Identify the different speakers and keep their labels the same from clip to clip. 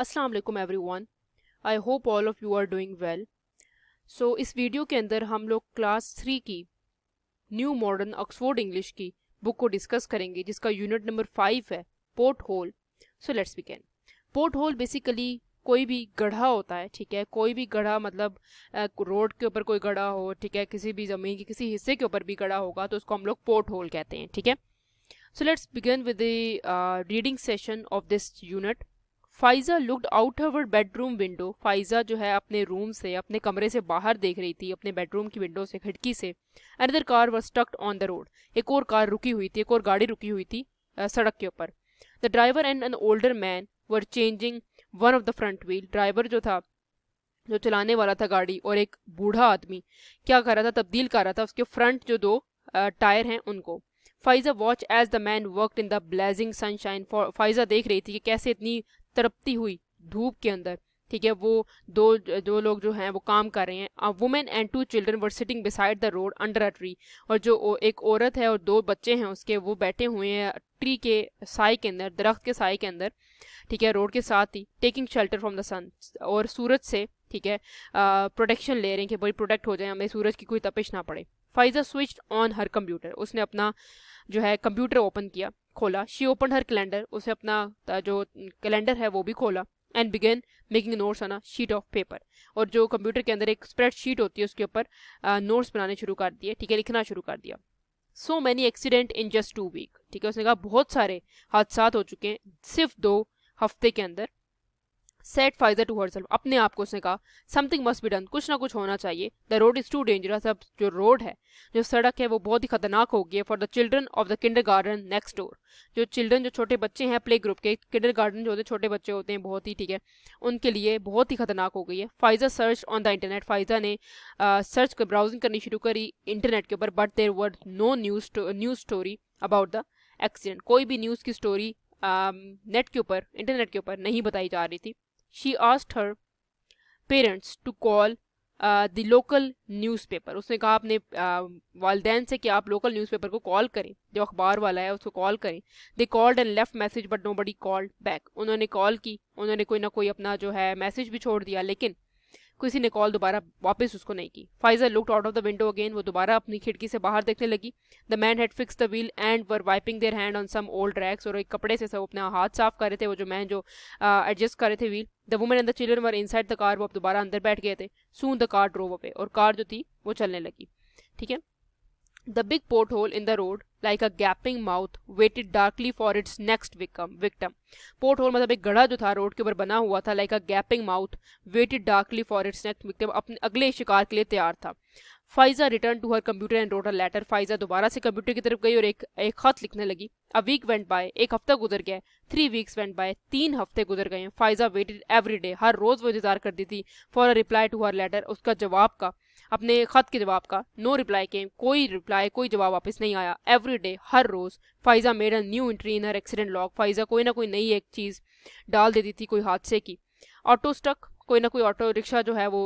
Speaker 1: अस्सलाम वालेकुम everyone I hope all of you are doing well so इस video के अंदर हम लोग क्लास थ्री की न्यू मॉडर्न ऑक्सफोर्ड इंग्लिश की बुक को डिस्कस करेंगे जिसका यूनिट नंबर फाइव है pothole so let's begin pothole basically कोई भी गढ़ा होता है ठीक है कोई भी गढ़ा मतलब रोड के ऊपर कोई गढ़ा हो ठीक है किसी भी ज़मीन के किसी हिस्से के ऊपर भी गढ़ा होगा तो उसको हम लोग पोर्ट होल कहते हैं ठीक है so let's begin with the reading session of this unit Faiza looked out her bedroom window Faiza जो है अपने रूम से अपने कमरे से बाहर देख रही थी अपने बेडरूम की विंडो से खिड़की से अनदर कार वॉज टक्ड ऑन द रोड एक और कार रुकी हुई थी एक और गाड़ी रुकी हुई थी सड़क के ऊपर the driver and an older man were changing one of the front wheel driver जो था जो चलाने वाला था गाड़ी और एक बूढ़ा आदमी क्या कर रहा था तब्दील कर रहा था उसके फ्रंट जो दो टायर हैं उनको Faiza watch as the man work in the blazing sunshine Faiza देख रही थी कि कैसे इतनी तरपती हुई धूप के अंदर ठीक है वो दो दो लोग जो हैं वो काम कर रहे हैं a woman and two children were sitting beside the road under a tree और जो एक औरत है और दो बच्चे हैं उसके वो बैठे हुए हैं ट्री के साय के अंदर दरख्त के साय के अंदर ठीक है रोड के साथ ही taking shelter from the sun और सूरज से ठीक है प्रोटेक्शन ले रहे हैं कि भाई प्रोटेक्ट हो जाए हमें सूरज की कोई तपिश ना पड़े Faiza switch on her computer उसने अपना जो है कंप्यूटर ओपन किया खोला शी ओपन हर कैलेंडर उसे अपना जो कैलेंडर है वो भी खोला and begin making notes on a sheet of paper और जो कंप्यूटर के अंदर एक स्प्रेड शीट होती है उसके ऊपर नोट्स uh, बनाने शुरू कर दिए ठीक है लिखना शुरू कर दिया so many accident in just two week ठीक है उसने कहा बहुत सारे हादसा हो चुके हैं सिर्फ दो हफ्ते के अंदर सेट फाइजर टू हर अपने आप को उसने कहा समथिंग मस्ट बी डन कुछ ना कुछ होना चाहिए the road is too dangerous अब जो रोड है जो सड़क है वो बहुत ही खतरनाक हो गई है for the children of the kindergarten next door जो चिल्ड्रन जो छोटे बच्चे हैं प्ले ग्रुप के किंडर गार्डन जो होते हैं छोटे बच्चे होते हैं बहुत ही ठीक है उनके लिए बहुत ही खतरनाक हो गई है Faiza search on the internet Faiza ने सर्च कर ब्राउजिंग करनी शुरू करी इंटरनेट के ऊपर but there were no news news story about the accident कोई भी न्यूज़ की स्टोरी नेट के ऊपर इंटरनेट के ऊपर नहीं बताई जा रही थी she asked her parents to call the local newspaper उसने कहा अपने uh, वालदेन से कि आप लोकल न्यूज़पेपर को कॉल करें जो अखबार वाला है उसको कॉल करें they called and left message but nobody called back उन्होंने कॉल की उन्होंने कोई ना कोई अपना जो है मैसेज भी छोड़ दिया लेकिन किसी ने कॉल दोबारा वापस उसको नहीं की Faiza look out of the window again वो दोबारा अपनी खिड़की से बाहर देखने लगी the man had fix the wheel and were wiping their hand on some old rags और एक कपड़े से सब अपना हाथ साफ कर रहे थे वो जो मैन जो एडजस्ट uh, कर रहे थे wheel the women and the children were inside the car वो अब दोबारा अंदर बैठ गए थे soon the car drove away और कार जो थी वो चलने लगी ठीक है the big pothole in the road like a gaping mouth waited darkly for its next victim victim pothole मतलब एक गढ़ा जो था रोड के ऊपर बना हुआ था like a gaping mouth waited darkly for its next victim अपने अगले शिकार के लिए तैयार था Faiza returned to her computer and wrote a letter Faiza दोबारा से कंप्यूटर की तरफ गई और एक एक खत लिखने लगी अ वीक वेंट बाय एक हफ्ता गुजर गया थ्री वीक्स वेंट बाय तीन हफ्ते गुजर गए फाइजा वेटेड एवरी डे हर रोज वो इंतजार करती थी for a reply to her letter उसका जवाब का अपने खत के जवाब का नो रिप्लाई के कोई रिप्लाई कोई जवाब वापस नहीं आया एवरी डे हर रोज Faiza made a new entry in her accident log Faiza कोई ना कोई नई एक चीज डाल देती थी कोई हादसे की ऑटो स्टक कोई ना कोई ऑटो रिक्शा जो है वो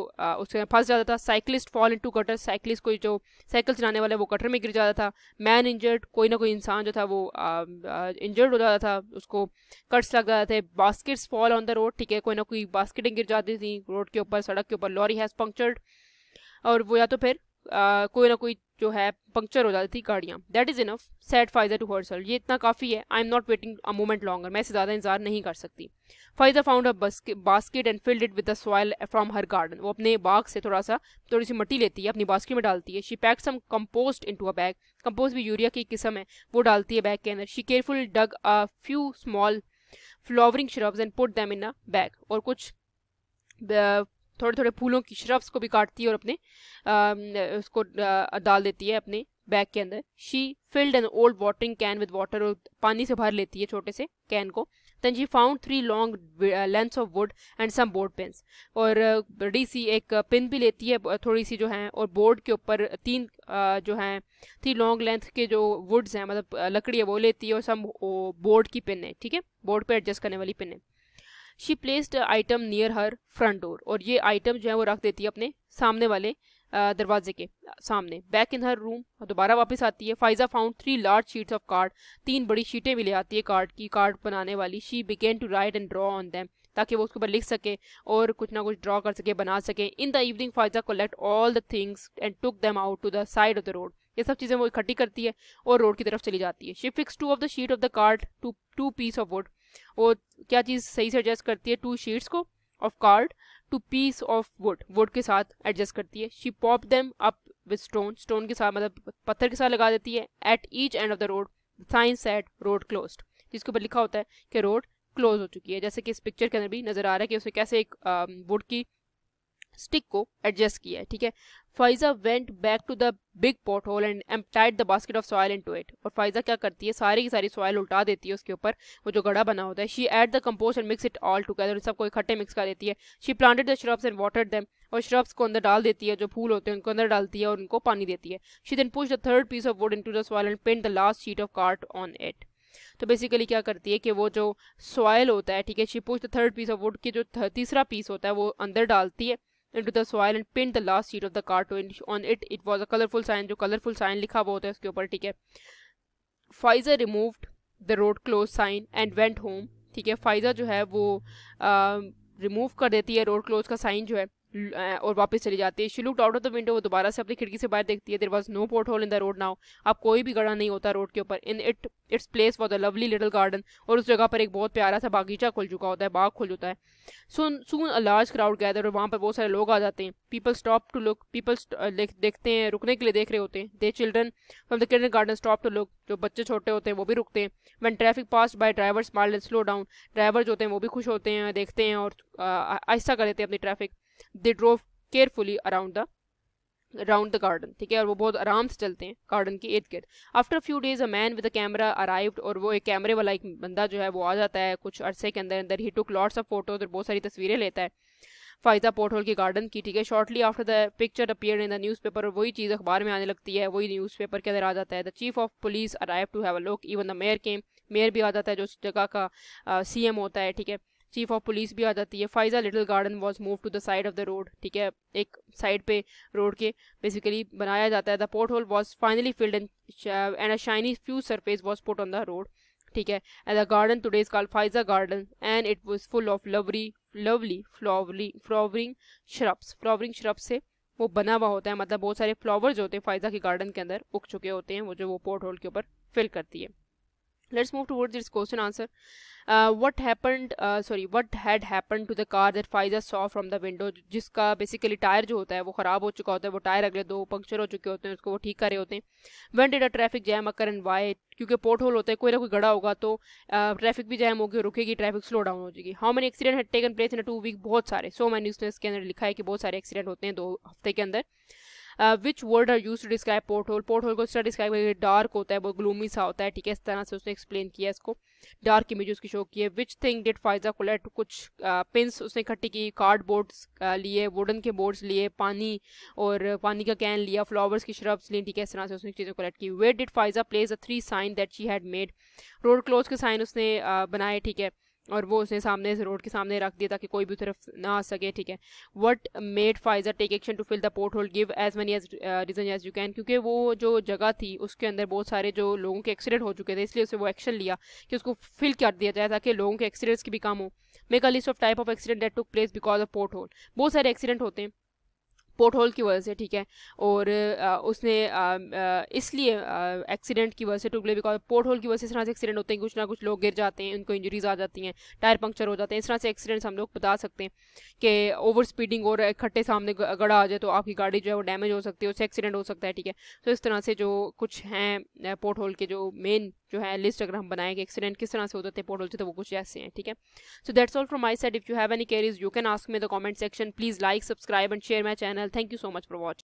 Speaker 1: उसके फंस जाता था cyclist fall into to gutter cyclist कोई जो साइकिल चलाने वाले वो गटर में गिर जाता था मैन इंजर्ड कोई ना कोई इंसान जो था वो इंजर्ड हो जाता था उसको कट्स लग जाते थे baskets fall on the road ठीक है कोई ना कोई बास्केटें गिर जाती थी रोड के ऊपर सड़क के ऊपर लॉरी हैज़ पंक्चर्ड और वो या तो फिर आ, कोई ना कोई जो है पंक्चर हो जाती थी गाड़ियाँ that is enough said Faiza to herself ये इतना काफ़ी है I am not waiting a moment longer मैं इसे ज़्यादा इंतजार नहीं कर सकती Faiza found a basket and filled it with the soil from her garden वो अपने बाग से थोड़ा सा थोड़ी सी मट्टी लेती है अपनी बास्केट में डालती है she pack some compost into a bag compost भी यूरिया की किस्म है वो डालती है बैग के अंदर she carefully dug a few small flowering shrubs and put them in a bag और कुछ थोड़े थोड़े फूलों की श्रब्स को भी काटती है और अपने आ, उसको आ, डाल देती है अपने बैग के अंदर she filled an old watering can with water और पानी से भर लेती है छोटे से कैन को then she found three long length of wood and some board pins और बड़ी सी एक पिन भी लेती है थोड़ी सी जो है और बोर्ड के ऊपर तीन जो है थ्री लॉन्ग लेंथ के जो वुड्स हैं मतलब लकड़ी है वो लेती है और सम बोर्ड की पिन है ठीक है बोर्ड पे एडजस्ट करने वाली पिन है she placed item near her front door और ये आइटम जो है वो रख देती है अपने सामने वाले दरवाजे के सामने बैक इन हर रूम दोबारा वापस आती है Faiza found three large sheets of card तीन बड़ी शीटें भी ले आती है कार्ड की कार्ड बनाने वाली she begin to write and draw on them ताकि वो उसके ऊपर लिख सके और कुछ ना कुछ ड्रॉ कर सके बना सके in the evening Faiza collect all the things and took them out to the side of the road ये सब चीज़ें वो इकट्ठी करती है और रोड की तरफ चली जाती है she fix two of the sheet of the card to two piece of wood वो क्या चीज़ सही से एडजस्ट करती है टू शीट्स को of card to piece of wood wood के साथ एडजस्ट करती है शी पॉप them up with stone stone के साथ मतलब पत्थर के साथ लगा देती है at each end of the road signs at road close जिसके ऊपर लिखा होता है कि रोड क्लोज हो चुकी है जैसे कि इस पिक्चर के अंदर भी नजर आ रहा है कि उसने कैसे एक वुड की स्टिक को एडजस्ट किया है ठीक है Faiza went back to the big pothole and emptied the basket of soil into it और फाइजा क्या करती है सारी की सारी सॉयल उल्टा देती है उसके ऊपर वो जो गड़ा बना होता है she add the compost and mix it all together सबको इकट्ठे मिक्स कर देती है she planted the shrubs and water them और श्रब्स को अंदर डाल देती है जो फूल होते हैं उनको अंदर डालती है और उनको पानी देती है she then push the third piece of wood into the soil and paint the last sheet of card on it तो बेसिकली क्या करती है कि वो जो सॉयल होता है ठीक है she push the third piece of wood की जो तीसरा पीस होता है वो अंदर डालती है into the soil and pinned the last sheet of the card to on it it was a colorful sign जो colorful sign लिखा हुआ होता है उसके ऊपर ठीक है Faiza removed the road close sign and went home ठीक है फाइजा जो है वो रिमूव कर देती है रोड क्लोज का साइन जो है और वापस चली जाती है she look out of the window वो दोबारा से अपनी खिड़की से बाहर देखती है there was no pothole in the road now अब कोई भी गड़ा नहीं होता रोड के ऊपर in it its place for the lovely little garden और उस जगह पर एक बहुत प्यारा सा बागीचा खुल चुका होता है बाग खुल जाता है soon soon a large crowd gather और वहाँ पर बहुत सारे लोग आ जाते हैं people stop to look people देखते हैं रुकने के लिए देख रहे होते हैं the children from the kindergarten stop to look जो बच्चे छोटे होते हैं वो भी रुकते हैं one traffic pass by driver smile and slow down driver जो होते हैं वो भी खुश होते हैं देखते हैं और आहिस्ता कर लेते हैं अपनी traffic they drove carefully around the round the garden ठीक है और वो बहुत आराम से चलते हैं गार्डन के इर्द गिर्द after few days a man with a camera arrived और वो एक कैमरे वाला एक बंदा जो है वो आ जाता है कुछ अरसे के अंदर अंदर ही टुक लॉट्स ऑफ फोटोज और बहुत सारी तस्वीरें लेता है फायदा पोर्टहोल के गार्डन की ठीक है shortly after the picture appear in the newspaper और वही चीज़ अखबार में आने लगती है वही न्यूज़ पेपर के अंदर आ जाता है the chief of police arrive to have a look even the mayor came mayor भी आ जाता है जो उस जगह का सी uh, एम होता है ठीक है चीफ ऑफ पुलिस भी आ जाती है Faiza little garden was move to the side of the road ठीक है एक साइड पे रोड के बेसिकली बनाया जाता है the pothole was finally filled and a shiny few surface was put on the road ठीक है and the garden today is call Faiza garden and it was full of lovely lovely flowery flowering shrubs flowering shrubs से वो बना हुआ होता है मतलब बहुत सारे फ्लावर्स होते हैं फाइजा के गार्डन के अंदर उग चुके होते हैं वो जो वो पोर्ट होल के ऊपर फिल करती है let's move towards this question answer uh, what happened uh, sorry what had happened to the car that Faiza saw from जिसका बेसिकली टायर जो होता है वो ख़राब हो चुका होता है वो टायर अगले दो पंक्चर हो चुके होते हैं उसको वो ठीक करे होते हैं when did a traffic jam occur and why क्योंकि पोर्ट होल होता है कोई ना कोई गड़ा होगा तो ट्रैफिक uh, भी जैम होगी रुकेगी ट्रैफिक स्लो डाउन हो जाएगी how many accident had taken place in two week बहुत सारे सो मैंने उसने इसके अंदर लिखा है कि बहुत सारे एक्सीडेंट होते हैं दो हफ्ते के अंदर which word are use to describe pothole pothole को इस डिस्क्राइब करेंगे डार्क होता है वो ग्लूमी सा होता है ठीक है इस तरह से उसने एक्सप्लेन किया इसको डार्क इमेज उसकी शो की है which thing did Faiza collect कुछ पिंस uh, उसने इकट्ठी की कार्डबोर्ड्स uh, लिए वुडन के बोर्ड्स लिए पानी और पानी का कैन लिया फ्लावर्स की श्रब्स लिए ठीक है इस तरह से उसने चीज़ें कलेक्ट की what did Faiza place a three sign that she had made road close के साइन उसने uh, बनाए ठीक है और वो उसने सामने रोड के सामने रख दिया ताकि कोई भी तरफ ना आ सके ठीक है what made Faiza take action to fill the pothole give as many as reason as you can क्योंकि वो जो जगह थी उसके अंदर बहुत सारे जो लोगों के एक्सीडेंट हो चुके थे इसलिए उसे वो एक्शन लिया कि उसको फिल कर दिया जाए ताकि लोगों के एक्सीडेंट्स की भी कम हो make a list of type of accident that took place because of pothole बहुत सारे एक्सीडेंट होते हैं पोर्ट होल की वजह से ठीक है और उसने इसलिए एक्सीडेंट की वजह से टुकड़े बिकॉज पोर्ट होल की वजह से इस तरह से एक्सीडेंट होते हैं कुछ ना कुछ लोग गिर जाते हैं उनको इंजरीज आ जाती हैं टायर पंक्चर हो जाते हैं इस तरह से एक्सीडेंट्स हम लोग बता सकते हैं कि ओवर स्पीडिंग और इकट्ठे सामने गड़ा आ जाए तो आपकी गाड़ी जो है वो डैमेज हो सकती है उससे एक्सीडेंट हो सकता है ठीक है तो इस तरह से जो कुछ हैं पोर्ट होल के जो मेन जो है लिस्ट अगर हम बनाएंगे एक्सीडेंट किस तरह से होते थे पोर्टल से तो वो कुछ ऐसे हैं ठीक है so that's all from my side if you have any queries you can ask मे the comment section please like subscribe and share my channel thank you so much for watching